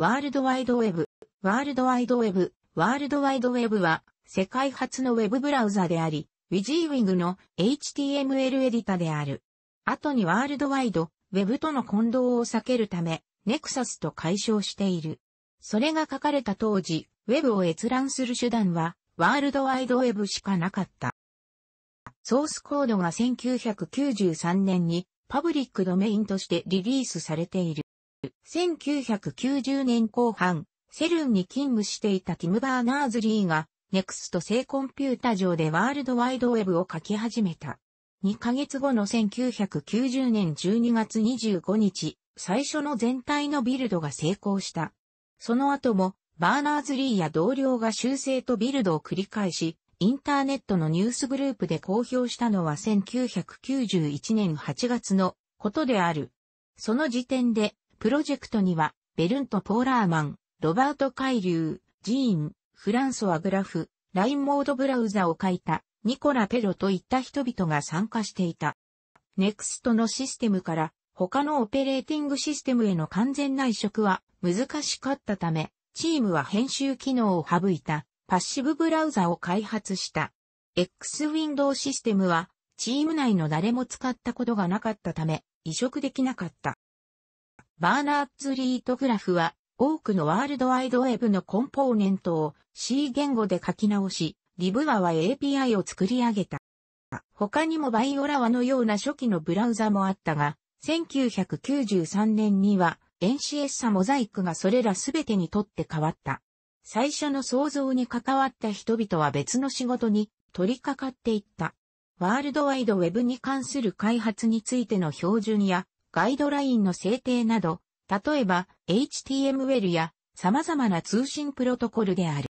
ワールドワイドウェブ。ワールドワイドウェブ。ワールドワイドウェブは、世界初のウェブブラウザであり、ウィジーウィングの HTML エディタである。後にワールドワイド、ウェブとの混同を避けるため、ネクサスと解消している。それが書かれた当時、ウェブを閲覧する手段は、ワールドワイドウェブしかなかった。ソースコードが1993年にパブリックドメインとしてリリースされている。1990年後半、セルンに勤務していたティム・バーナーズリーが、ネクスト製コンピュータ上でワールドワイドウェブを書き始めた。2ヶ月後の1990年12月25日、最初の全体のビルドが成功した。その後も、バーナーズリーや同僚が修正とビルドを繰り返し、インターネットのニュースグループで公表したのは1991年8月のことである。その時点でプロジェクトには、ベルント・ポーラーマン、ロバート・海流、ジーン、フランソワ・グラフ、ラインモードブラウザを書いた、ニコラ・ペロといった人々が参加していた。ネクストのシステムから他のオペレーティングシステムへの完全な移植は難しかったため、チームは編集機能を省いたパッシブブラウザを開発した。X ウィンドウシステムはチーム内の誰も使ったことがなかったため移植できなかった。バーナーツリートグラフは、多くのワールドワイドウェブのコンポーネントを C 言語で書き直し、リブアは API を作り上げた。他にもバイオラワのような初期のブラウザもあったが、1993年には NCS サモザイクがそれらすべてにとって変わった。最初の創造に関わった人々は別の仕事に取り掛かっていった。ワールドワイドウェブに関する開発についての標準やガイドラインの制定など、例えば HTML や様々な通信プロトコルである。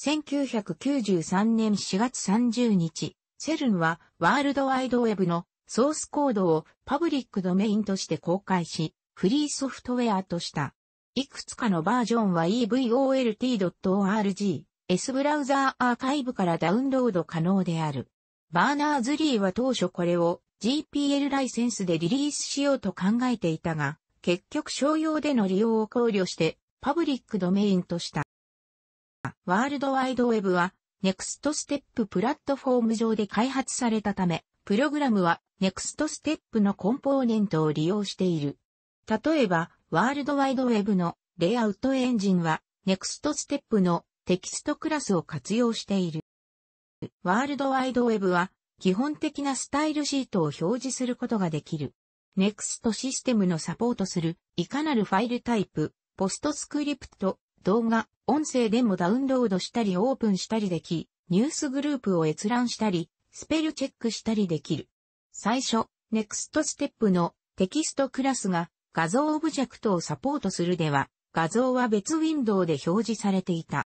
1993年4月30日、セルンはワールドワイドウェブのソースコードをパブリックドメインとして公開し、フリーソフトウェアとした。いくつかのバージョンは evolt.org、S ブラウザーアーカイブからダウンロード可能である。バーナーズリーは当初これを GPL ライセンスでリリースしようと考えていたが、結局商用での利用を考慮してパブリックドメインとした。ワールドワイドウェブは Next Step プラットフォーム上で開発されたため、プログラムは Next Step のコンポーネントを利用している。例えば、ワールドワイドウェブのレイアウトエンジンは Next Step のテキストクラスを活用している。ワールドワイドウェブは基本的なスタイルシートを表示することができる。NEXT システムのサポートする、いかなるファイルタイプ、ポストスクリプト、動画、音声でもダウンロードしたりオープンしたりでき、ニュースグループを閲覧したり、スペルチェックしたりできる。最初、NEXT ステップのテキストクラスが画像オブジェクトをサポートするでは、画像は別ウィンドウで表示されていた。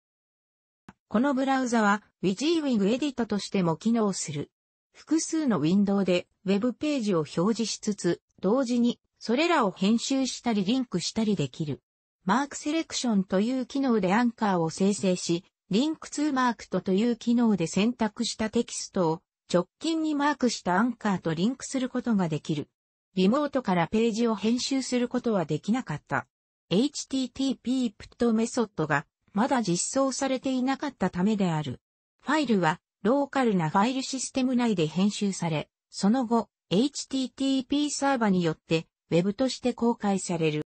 このブラウザは w y s i w i g エディトとしても機能する。複数のウィンドウで Web ページを表示しつつ、同時にそれらを編集したりリンクしたりできる。マークセレクションという機能でアンカーを生成し、リンクツーマークトという機能で選択したテキストを直近にマークしたアンカーとリンクすることができる。リモートからページを編集することはできなかった。http プットメソッドがまだ実装されていなかったためである。ファイルはローカルなファイルシステム内で編集され、その後、HTTP サーバによってウェブとして公開される。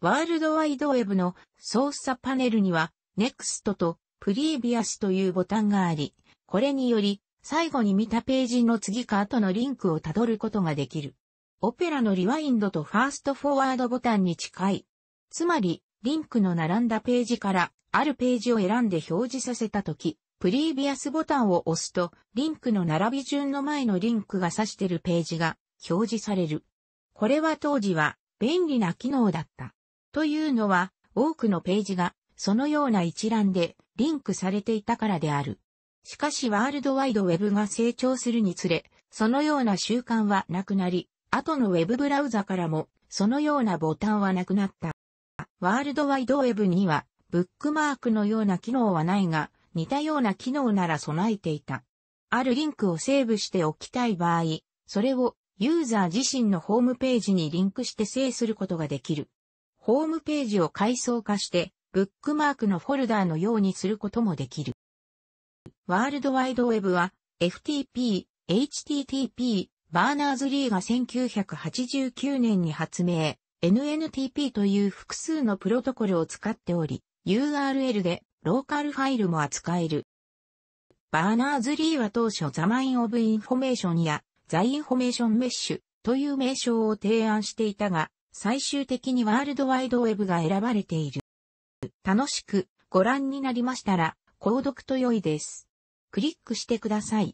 ワールドワイドウェブの操作パネルには Next と Previous というボタンがあり、これにより最後に見たページの次か後のリンクをたどることができる。オペラのリワインドとファーストフォワードボタンに近い。つまり、リンクの並んだページからあるページを選んで表示させたとき、プリービアスボタンを押すと、リンクの並び順の前のリンクが指してるページが表示される。これは当時は便利な機能だった。というのは、多くのページがそのような一覧でリンクされていたからである。しかしワールドワイドウェブが成長するにつれ、そのような習慣はなくなり、後のウェブブラウザからもそのようなボタンはなくなった。ワールドワイドウェブにはブックマークのような機能はないが、似たような機能なら備えていた。あるリンクをセーブしておきたい場合、それをユーザー自身のホームページにリンクして制することができる。ホームページを階層化して、ブックマークのフォルダーのようにすることもできる。ワールドワイドウェブは FTP、HTTP、バーナーズ・リーが1989年に発明、NNTP という複数のプロトコルを使っており、URL でローカルファイルも扱える。バーナーズ・リーは当初ザ・マイン・オブ・インフォメーションやザ・インフォメーション・メッシュという名称を提案していたが、最終的にワールドワイドウェブが選ばれている。楽しくご覧になりましたら、購読と良いです。クリックしてください。